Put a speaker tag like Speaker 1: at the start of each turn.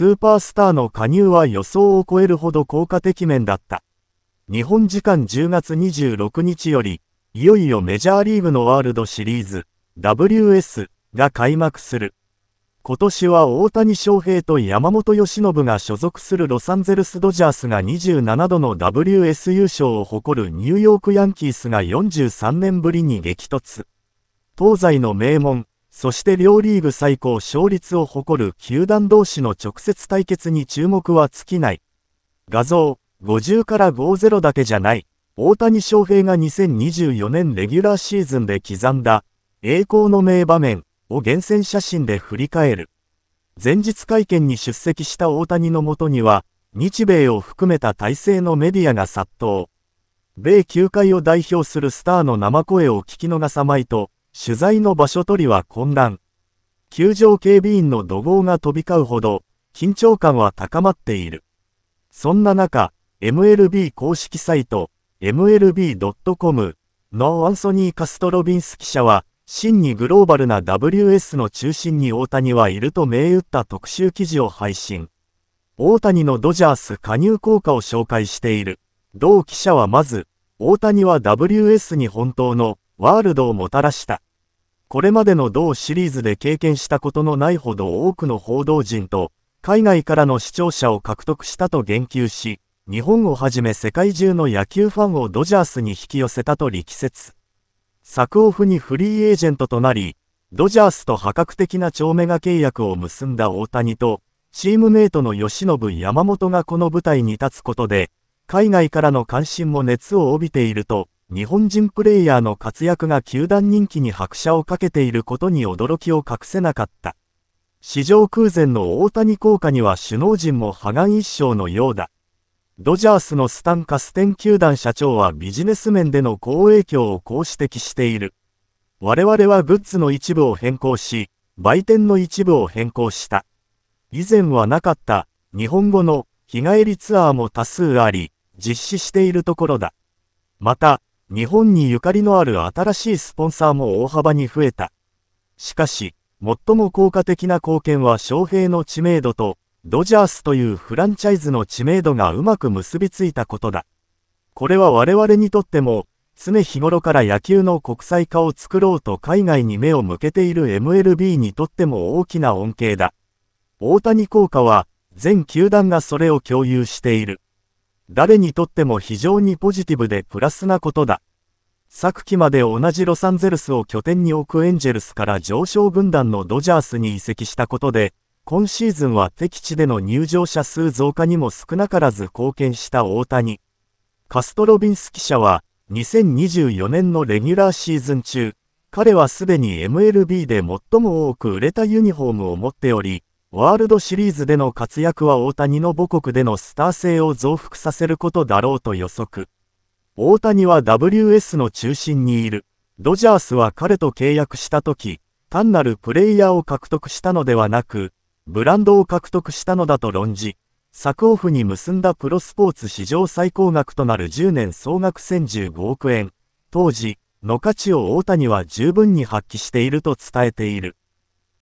Speaker 1: スーパースターの加入は予想を超えるほど効果的面だった。日本時間10月26日より、いよいよメジャーリーグのワールドシリーズ、WS が開幕する。今年は大谷翔平と山本由伸が所属するロサンゼルス・ドジャースが27度の WS 優勝を誇るニューヨーク・ヤンキースが43年ぶりに激突。東西の名門、そして両リーグ最高勝率を誇る球団同士の直接対決に注目は尽きない。画像、50から50だけじゃない。大谷翔平が2024年レギュラーシーズンで刻んだ栄光の名場面を厳選写真で振り返る。前日会見に出席した大谷のもとには、日米を含めた体制のメディアが殺到。米球界を代表するスターの生声を聞き逃さまいと、取材の場所取りは混乱。球場警備員の怒号が飛び交うほど、緊張感は高まっている。そんな中、MLB 公式サイト、mlb.com のアンソニー・カストロビンス記者は、真にグローバルな WS の中心に大谷はいると銘打った特集記事を配信。大谷のドジャース加入効果を紹介している。同記者はまず、大谷は WS に本当のワールドをもたらした。これまでの同シリーズで経験したことのないほど多くの報道陣と、海外からの視聴者を獲得したと言及し、日本をはじめ世界中の野球ファンをドジャースに引き寄せたと力説。作オフにフリーエージェントとなり、ドジャースと破格的な超メガ契約を結んだ大谷と、チームメイトの吉信山本がこの舞台に立つことで、海外からの関心も熱を帯びていると、日本人プレイヤーの活躍が球団人気に拍車をかけていることに驚きを隠せなかった。史上空前の大谷効果には首脳陣も破顔一生のようだ。ドジャースのスタン・カステン球団社長はビジネス面での好影響をこう指摘している。我々はグッズの一部を変更し、売店の一部を変更した。以前はなかった日本語の日帰りツアーも多数あり、実施しているところだ。また、日本にゆかりのある新しいスポンサーも大幅に増えた。しかし、最も効果的な貢献は翔平の知名度と、ドジャースというフランチャイズの知名度がうまく結びついたことだ。これは我々にとっても、常日頃から野球の国際化を作ろうと海外に目を向けている MLB にとっても大きな恩恵だ。大谷効果は、全球団がそれを共有している。誰にとっても非常にポジティブでプラスなことだ。昨季まで同じロサンゼルスを拠点に置くエンジェルスから上昇軍団のドジャースに移籍したことで、今シーズンは敵地での入場者数増加にも少なからず貢献した大谷。カストロビンス記者は、2024年のレギュラーシーズン中、彼はすでに MLB で最も多く売れたユニフォームを持っており、ワールドシリーズでの活躍は大谷の母国でのスター性を増幅させることだろうと予測。大谷は WS の中心にいる。ドジャースは彼と契約したとき、単なるプレイヤーを獲得したのではなく、ブランドを獲得したのだと論じ、昨オフに結んだプロスポーツ史上最高額となる10年総額1015億円、当時、の価値を大谷は十分に発揮していると伝えている。